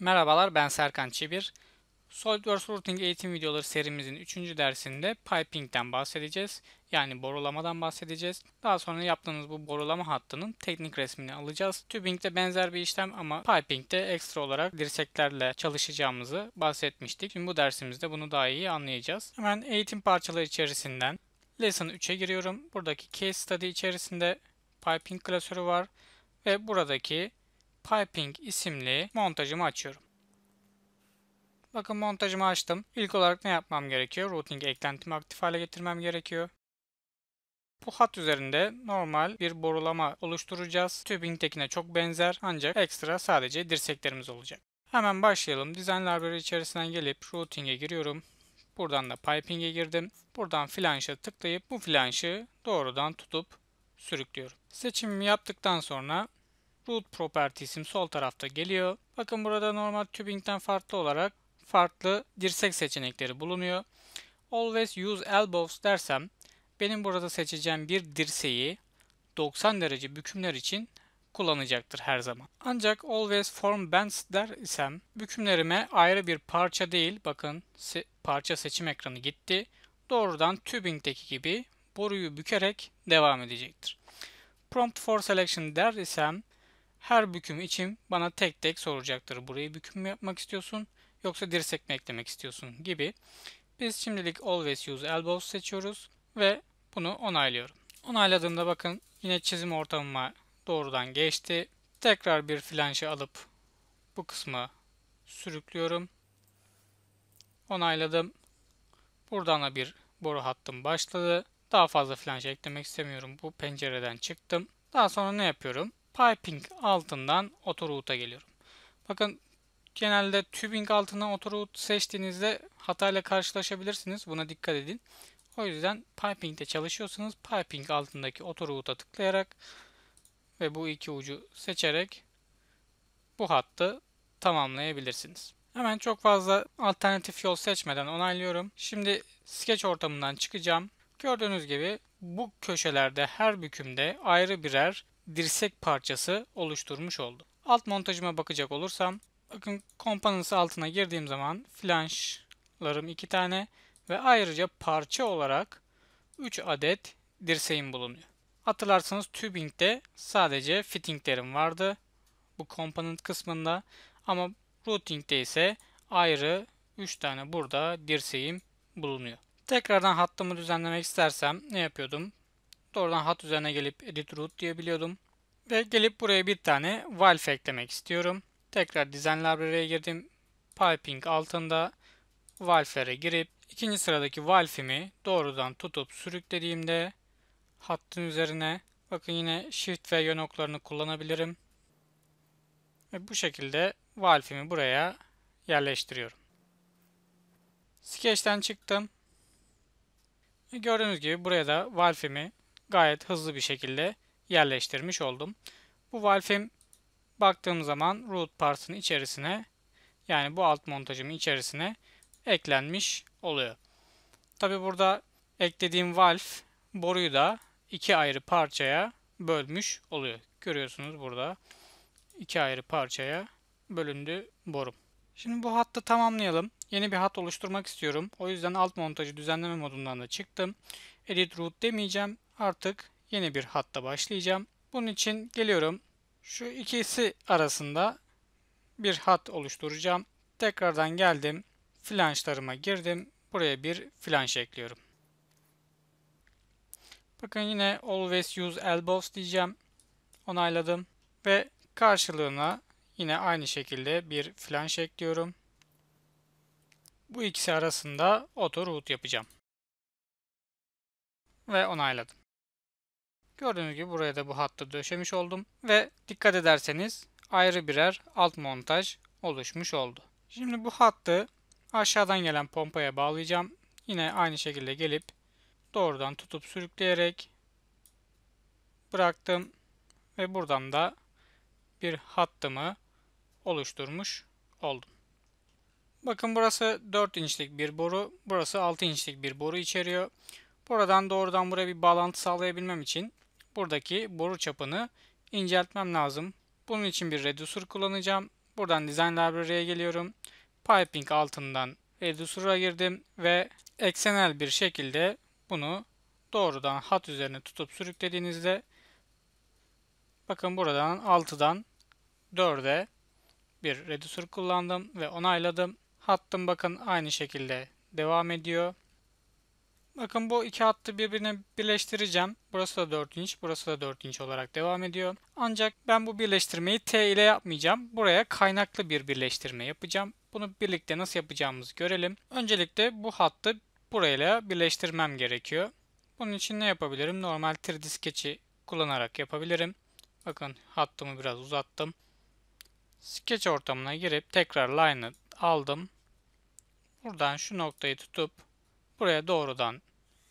Merhabalar ben Serkan Çibir. SolidWorks Routing eğitim videoları serimizin 3. dersinde piping'den bahsedeceğiz. Yani borulamadan bahsedeceğiz. Daha sonra yaptığımız bu borulama hattının teknik resmini alacağız. Tubing'de benzer bir işlem ama piping'de ekstra olarak dirseklerle çalışacağımızı bahsetmiştik. Şimdi bu dersimizde bunu daha iyi anlayacağız. Hemen eğitim parçaları içerisinden Lesson 3'e giriyorum. Buradaki case study içerisinde piping klasörü var ve buradaki Piping isimli montajımı açıyorum. Bakın montajımı açtım. İlk olarak ne yapmam gerekiyor? Routing eklentimi aktif hale getirmem gerekiyor. Bu hat üzerinde normal bir borulama oluşturacağız. Tubing tekine çok benzer ancak ekstra sadece dirseklerimiz olacak. Hemen başlayalım. Design Library içerisinden gelip Routing'e giriyorum. Buradan da Piping'e girdim. Buradan flanşa tıklayıp bu flanşı doğrudan tutup sürüklüyorum. Seçimimi yaptıktan sonra Root Property isim sol tarafta geliyor. Bakın burada normal tubing'den farklı olarak farklı dirsek seçenekleri bulunuyor. Always use elbows dersem benim burada seçeceğim bir dirseği 90 derece bükümler için kullanacaktır her zaman. Ancak always form bends der isem bükümlerime ayrı bir parça değil bakın se parça seçim ekranı gitti. Doğrudan tubing'deki gibi boruyu bükerek devam edecektir. Prompt for selection der isem her büküm için bana tek tek soracaktır. Burayı büküm mü yapmak istiyorsun yoksa dirsek mi eklemek istiyorsun gibi. Biz şimdilik always use elbows seçiyoruz ve bunu onaylıyorum. Onayladığımda bakın yine çizim ortamıma doğrudan geçti. Tekrar bir flanşı alıp bu kısmı sürüklüyorum. Onayladım. Buradan da bir boru hattım başladı. Daha fazla flanş eklemek istemiyorum. Bu pencereden çıktım. Daha sonra ne yapıyorum? piping altından autoroute'a geliyorum. Bakın genelde tubing altından autoroute seçtiğinizde hatayla karşılaşabilirsiniz. Buna dikkat edin. O yüzden piping'de çalışıyorsanız piping altındaki autoroute'a tıklayarak ve bu iki ucu seçerek bu hattı tamamlayabilirsiniz. Hemen çok fazla alternatif yol seçmeden onaylıyorum. Şimdi sketch ortamından çıkacağım. Gördüğünüz gibi bu köşelerde her bükümde ayrı birer dirsek parçası oluşturmuş oldu. Alt montajıma bakacak olursam bakın komponents altına girdiğim zaman flanşlarım 2 tane ve ayrıca parça olarak 3 adet dirseğim bulunuyor. Hatırlarsanız tubing'de sadece fittinglerim vardı bu component kısmında ama routing'de ise ayrı 3 tane burada dirseğim bulunuyor. Tekrardan hattımı düzenlemek istersem ne yapıyordum? Doğrudan hat üzerine gelip edit root diyebiliyordum. Ve gelip buraya bir tane valve eklemek istiyorum. Tekrar design library'e girdim. Piping altında valve'lere girip ikinci sıradaki valve'imi doğrudan tutup sürüklediğimde hattın üzerine bakın yine shift ve yön oklarını kullanabilirim. Ve bu şekilde valve'imi buraya yerleştiriyorum. Sketch'ten çıktım. Gördüğünüz gibi buraya da valve'imi gayet hızlı bir şekilde yerleştirmiş oldum. Bu valfim baktığım zaman root pars'ın içerisine yani bu alt montajımın içerisine eklenmiş oluyor. Tabi burada eklediğim valve boruyu da iki ayrı parçaya bölmüş oluyor. Görüyorsunuz burada iki ayrı parçaya bölündü borum. Şimdi bu hattı tamamlayalım. Yeni bir hat oluşturmak istiyorum. O yüzden alt montajı düzenleme modundan da çıktım. Edit root demeyeceğim artık yeni bir hatta başlayacağım. Bunun için geliyorum. Şu ikisi arasında bir hat oluşturacağım. Tekrardan geldim. Flanşlarıma girdim. Buraya bir flanş ekliyorum. Bakın yine always use elbows diyeceğim. Onayladım. Ve karşılığına yine aynı şekilde bir flanş ekliyorum. Bu ikisi arasında auto route yapacağım. Ve onayladım. Gördüğünüz gibi buraya da bu hattı döşemiş oldum. Ve dikkat ederseniz ayrı birer alt montaj oluşmuş oldu. Şimdi bu hattı aşağıdan gelen pompaya bağlayacağım. Yine aynı şekilde gelip doğrudan tutup sürükleyerek bıraktım. Ve buradan da bir hattımı oluşturmuş oldum. Bakın burası 4 inçlik bir boru, burası 6 inçlik bir boru içeriyor. Buradan doğrudan buraya bir bağlantı sağlayabilmem için buradaki boru çapını inceltmem lazım. Bunun için bir reducer kullanacağım. Buradan Design Library'e geliyorum. Piping altından reducer'a girdim ve eksenel bir şekilde bunu doğrudan hat üzerine tutup sürüklediğinizde bakın buradan 6'dan 4'e bir reducer kullandım ve onayladım. Hattım bakın aynı şekilde devam ediyor. Bakın bu iki hattı birbirine birleştireceğim. Burası da 4 inç, burası da 4 inç olarak devam ediyor. Ancak ben bu birleştirmeyi T ile yapmayacağım. Buraya kaynaklı bir birleştirme yapacağım. Bunu birlikte nasıl yapacağımızı görelim. Öncelikle bu hattı burayla birleştirmem gerekiyor. Bunun için ne yapabilirim? Normal 3D Sketch'i kullanarak yapabilirim. Bakın hattımı biraz uzattım. Sketch ortamına girip tekrar line'ı aldım. Buradan şu noktayı tutup buraya doğrudan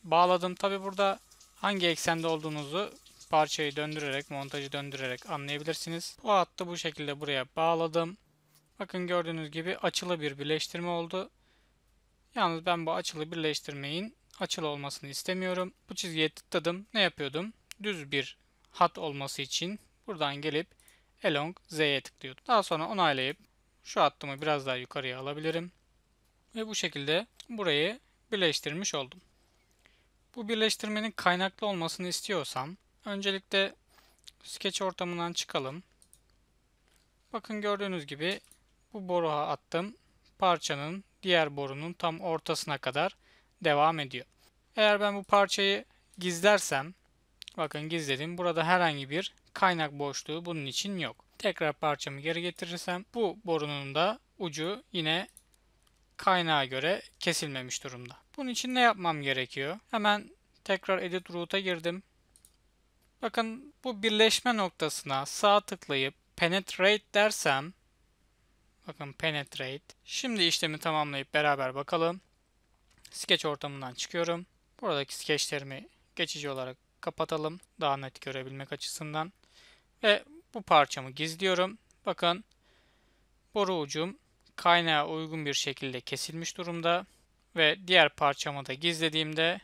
bağladım. Tabi burada hangi eksende olduğunuzu parçayı döndürerek, montajı döndürerek anlayabilirsiniz. Bu hattı bu şekilde buraya bağladım. Bakın gördüğünüz gibi açılı bir birleştirme oldu. Yalnız ben bu açılı birleştirmeyin açılı olmasını istemiyorum. Bu çizgiye tıkladım. Ne yapıyordum? Düz bir hat olması için buradan gelip Elong Z'ye tıklıyordum. Daha sonra onaylayıp şu hattımı biraz daha yukarıya alabilirim. Ve bu şekilde burayı birleştirmiş oldum. Bu birleştirmenin kaynaklı olmasını istiyorsam öncelikle sketch ortamından çıkalım. Bakın gördüğünüz gibi bu boruha attım. Parçanın diğer borunun tam ortasına kadar devam ediyor. Eğer ben bu parçayı gizlersem bakın gizledim. Burada herhangi bir kaynak boşluğu bunun için yok. Tekrar parçamı geri getirirsem bu borunun da ucu yine kaynağa göre kesilmemiş durumda. Bunun için ne yapmam gerekiyor? Hemen tekrar edit route'a girdim. Bakın bu birleşme noktasına sağ tıklayıp penetrate dersem bakın penetrate. Şimdi işlemi tamamlayıp beraber bakalım. Sketch ortamından çıkıyorum. Buradaki sketchlerimi geçici olarak kapatalım. Daha net görebilmek açısından. Ve bu parçamı gizliyorum. Bakın boru ucum kaynağa uygun bir şekilde kesilmiş durumda ve diğer parçamı da gizlediğimde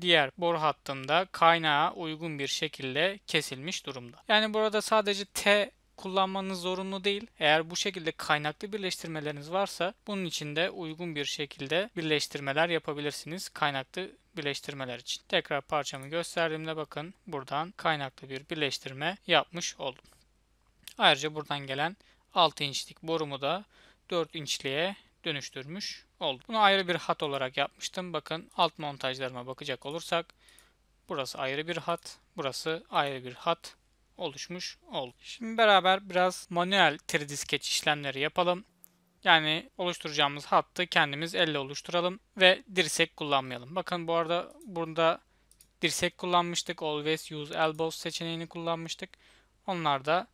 diğer boru hattında kaynağa uygun bir şekilde kesilmiş durumda. Yani burada sadece T kullanmanız zorunlu değil. Eğer bu şekilde kaynaklı birleştirmeleriniz varsa bunun için de uygun bir şekilde birleştirmeler yapabilirsiniz kaynaklı birleştirmeler için. Tekrar parçamı gösterdiğimde bakın buradan kaynaklı bir birleştirme yapmış oldum. Ayrıca buradan gelen 6 inçlik borumu da 4 inçliğe dönüştürmüş olduk. Bunu ayrı bir hat olarak yapmıştım. Bakın alt montajlarıma bakacak olursak burası ayrı bir hat, burası ayrı bir hat oluşmuş oldu. Şimdi beraber biraz manuel 3D Sketch işlemleri yapalım. Yani oluşturacağımız hattı kendimiz elle oluşturalım ve dirsek kullanmayalım. Bakın bu arada burada dirsek kullanmıştık. Always use elbows seçeneğini kullanmıştık. Onlar da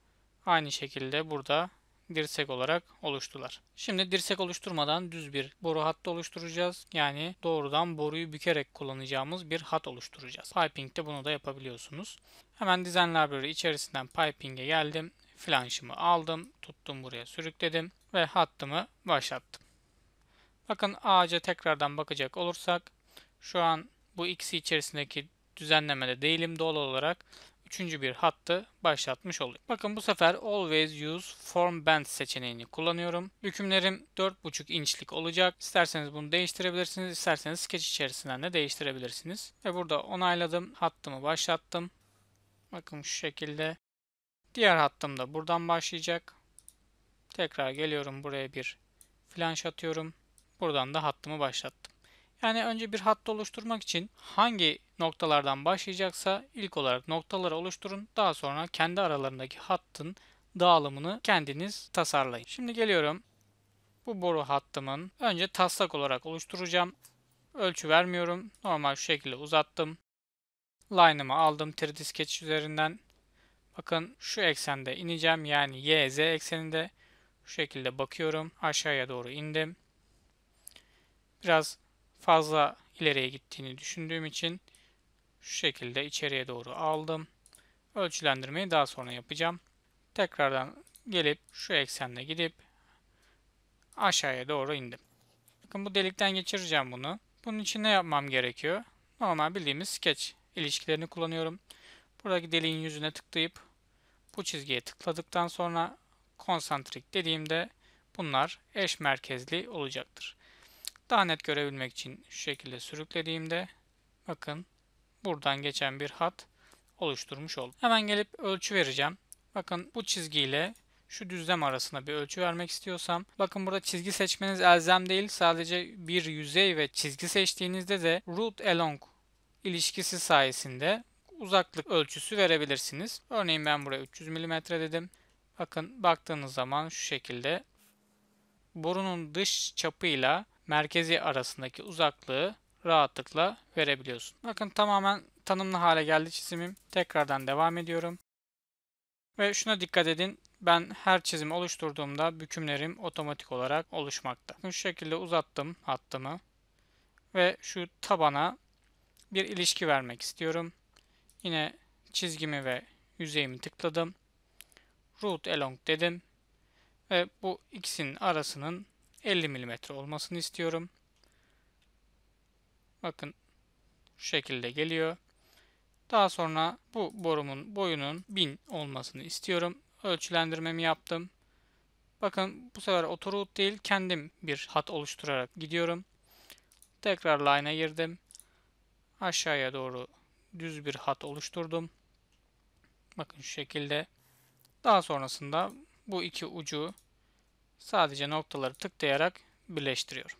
aynı şekilde burada dirsek olarak oluştular. Şimdi dirsek oluşturmadan düz bir boru hattı oluşturacağız. Yani doğrudan boruyu bükerek kullanacağımız bir hat oluşturacağız. Piping'de bunu da yapabiliyorsunuz. Hemen Design Library içerisinden Piping'e geldim. Flanşımı aldım, tuttum buraya sürükledim ve hattımı başlattım. Bakın ağaca tekrardan bakacak olursak şu an bu ikisi içerisindeki düzenlemede değilim doğal olarak üçüncü bir hattı başlatmış oluyor. Bakın bu sefer Always Use Form Band seçeneğini kullanıyorum. Hükümlerim 4.5 inçlik olacak. İsterseniz bunu değiştirebilirsiniz. İsterseniz sketch içerisinden de değiştirebilirsiniz. Ve burada onayladım. Hattımı başlattım. Bakın şu şekilde. Diğer hattım da buradan başlayacak. Tekrar geliyorum buraya bir flanş atıyorum. Buradan da hattımı başlattım. Yani önce bir hattı oluşturmak için hangi noktalardan başlayacaksa ilk olarak noktaları oluşturun. Daha sonra kendi aralarındaki hattın dağılımını kendiniz tasarlayın. Şimdi geliyorum. Bu boru hattımın önce taslak olarak oluşturacağım. Ölçü vermiyorum. Normal şu şekilde uzattım. Line'ımı aldım 3D Sketch üzerinden. Bakın şu eksende ineceğim. Yani Y, Z ekseninde. Şu şekilde bakıyorum. Aşağıya doğru indim. Biraz fazla ileriye gittiğini düşündüğüm için şu şekilde içeriye doğru aldım. Ölçülendirmeyi daha sonra yapacağım. Tekrardan gelip şu eksenle gidip aşağıya doğru indim. Bakın bu delikten geçireceğim bunu. Bunun için ne yapmam gerekiyor? Normal bildiğimiz sketch ilişkilerini kullanıyorum. Buradaki deliğin yüzüne tıklayıp bu çizgiye tıkladıktan sonra konsantrik dediğimde bunlar eş merkezli olacaktır. Daha net görebilmek için şu şekilde sürüklediğimde bakın buradan geçen bir hat oluşturmuş oldum. Hemen gelip ölçü vereceğim. Bakın bu çizgiyle şu düzlem arasında bir ölçü vermek istiyorsam bakın burada çizgi seçmeniz elzem değil sadece bir yüzey ve çizgi seçtiğinizde de root along ilişkisi sayesinde uzaklık ölçüsü verebilirsiniz. Örneğin ben buraya 300 mm dedim. Bakın baktığınız zaman şu şekilde borunun dış çapıyla merkezi arasındaki uzaklığı rahatlıkla verebiliyorsun. Bakın tamamen tanımlı hale geldi çizimim. Tekrardan devam ediyorum. Ve şuna dikkat edin. Ben her çizimi oluşturduğumda bükümlerim otomatik olarak oluşmakta. Şu şekilde uzattım hattımı. Ve şu tabana bir ilişki vermek istiyorum. Yine çizgimi ve yüzeyimi tıkladım. Root along dedim. Ve bu ikisinin arasının 50 mm olmasını istiyorum. Bakın şu şekilde geliyor. Daha sonra bu borumun boyunun 1000 olmasını istiyorum. Ölçülendirmemi yaptım. Bakın bu sefer otorut değil kendim bir hat oluşturarak gidiyorum. Tekrar line'a girdim. Aşağıya doğru düz bir hat oluşturdum. Bakın şu şekilde. Daha sonrasında bu iki ucu sadece noktaları tıklayarak birleştiriyorum.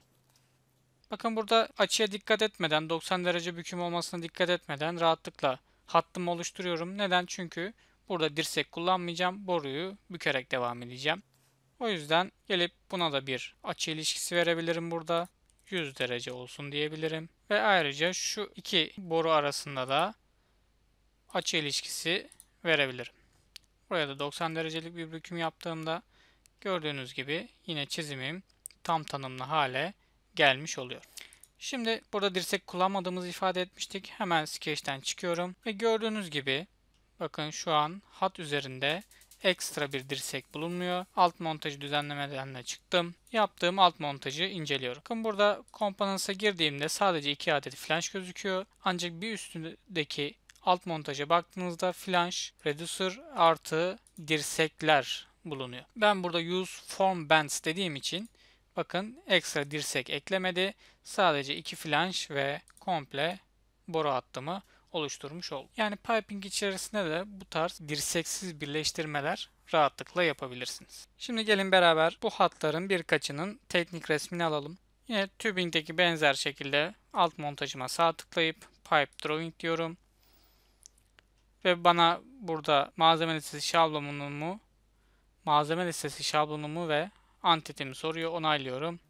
Bakın burada açıya dikkat etmeden 90 derece büküm olmasına dikkat etmeden rahatlıkla hattımı oluşturuyorum. Neden? Çünkü burada dirsek kullanmayacağım. Boruyu bükerek devam edeceğim. O yüzden gelip buna da bir açı ilişkisi verebilirim burada. 100 derece olsun diyebilirim. Ve ayrıca şu iki boru arasında da açı ilişkisi verebilirim. Buraya da 90 derecelik bir büküm yaptığımda Gördüğünüz gibi yine çizimim tam tanımlı hale gelmiş oluyor. Şimdi burada dirsek kullanmadığımızı ifade etmiştik. Hemen Sketch'ten çıkıyorum ve gördüğünüz gibi bakın şu an hat üzerinde ekstra bir dirsek bulunmuyor. Alt montajı düzenlemeden de çıktım. Yaptığım alt montajı inceliyorum. Bakın burada Components'a girdiğimde sadece iki adet flange gözüküyor. Ancak bir üstündeki alt montaja baktığınızda flange, reducer artı dirsekler bulunuyor. Ben burada use form bands dediğim için bakın ekstra dirsek eklemedi. Sadece iki flange ve komple boru hattımı oluşturmuş oldum. Yani piping içerisinde de bu tarz dirseksiz birleştirmeler rahatlıkla yapabilirsiniz. Şimdi gelin beraber bu hatların birkaçının teknik resmini alalım. Yine tubing'deki benzer şekilde alt montajıma sağ tıklayıp pipe drawing diyorum. Ve bana burada malzemesiz şablonumu malzeme listesi şablonumu ve antetimi soruyor. Onaylıyorum.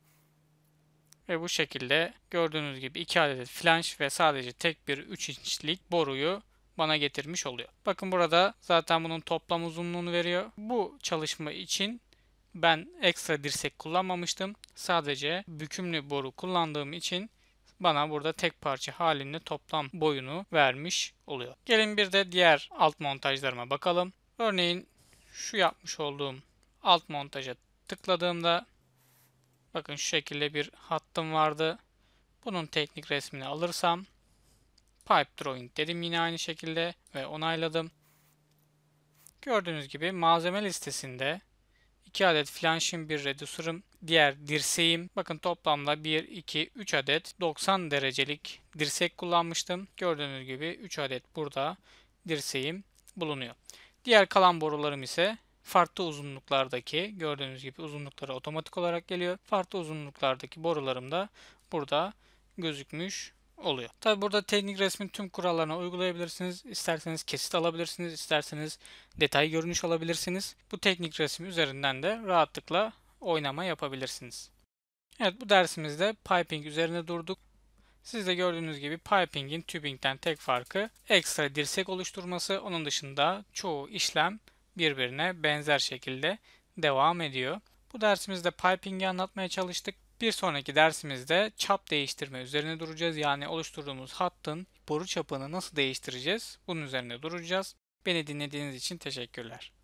Ve bu şekilde gördüğünüz gibi 2 adet flanş ve sadece tek bir 3 inçlik boruyu bana getirmiş oluyor. Bakın burada zaten bunun toplam uzunluğunu veriyor. Bu çalışma için ben ekstra dirsek kullanmamıştım. Sadece bükümlü boru kullandığım için bana burada tek parça halinde toplam boyunu vermiş oluyor. Gelin bir de diğer alt montajlarıma bakalım. Örneğin şu yapmış olduğum alt montaja tıkladığımda bakın şu şekilde bir hattım vardı. Bunun teknik resmini alırsam Pipe Drawing dedim yine aynı şekilde ve onayladım. Gördüğünüz gibi malzeme listesinde 2 adet flanşım, bir reducer'ım, diğer dirseğim. Bakın toplamda 1, 2, 3 adet 90 derecelik dirsek kullanmıştım. Gördüğünüz gibi 3 adet burada dirseğim bulunuyor. Diğer kalan borularım ise farklı uzunluklardaki gördüğünüz gibi uzunlukları otomatik olarak geliyor. Farklı uzunluklardaki borularım da burada gözükmüş oluyor. Tabi burada teknik resmin tüm kurallarına uygulayabilirsiniz. İsterseniz kesit alabilirsiniz, isterseniz detay görünüş alabilirsiniz. Bu teknik resim üzerinden de rahatlıkla oynama yapabilirsiniz. Evet bu dersimizde piping üzerine durduk. Siz de gördüğünüz gibi piping'in tubing'den tek farkı ekstra dirsek oluşturması. Onun dışında çoğu işlem birbirine benzer şekilde devam ediyor. Bu dersimizde piping'i anlatmaya çalıştık. Bir sonraki dersimizde çap değiştirme üzerine duracağız. Yani oluşturduğumuz hattın boru çapını nasıl değiştireceğiz? Bunun üzerine duracağız. Beni dinlediğiniz için teşekkürler.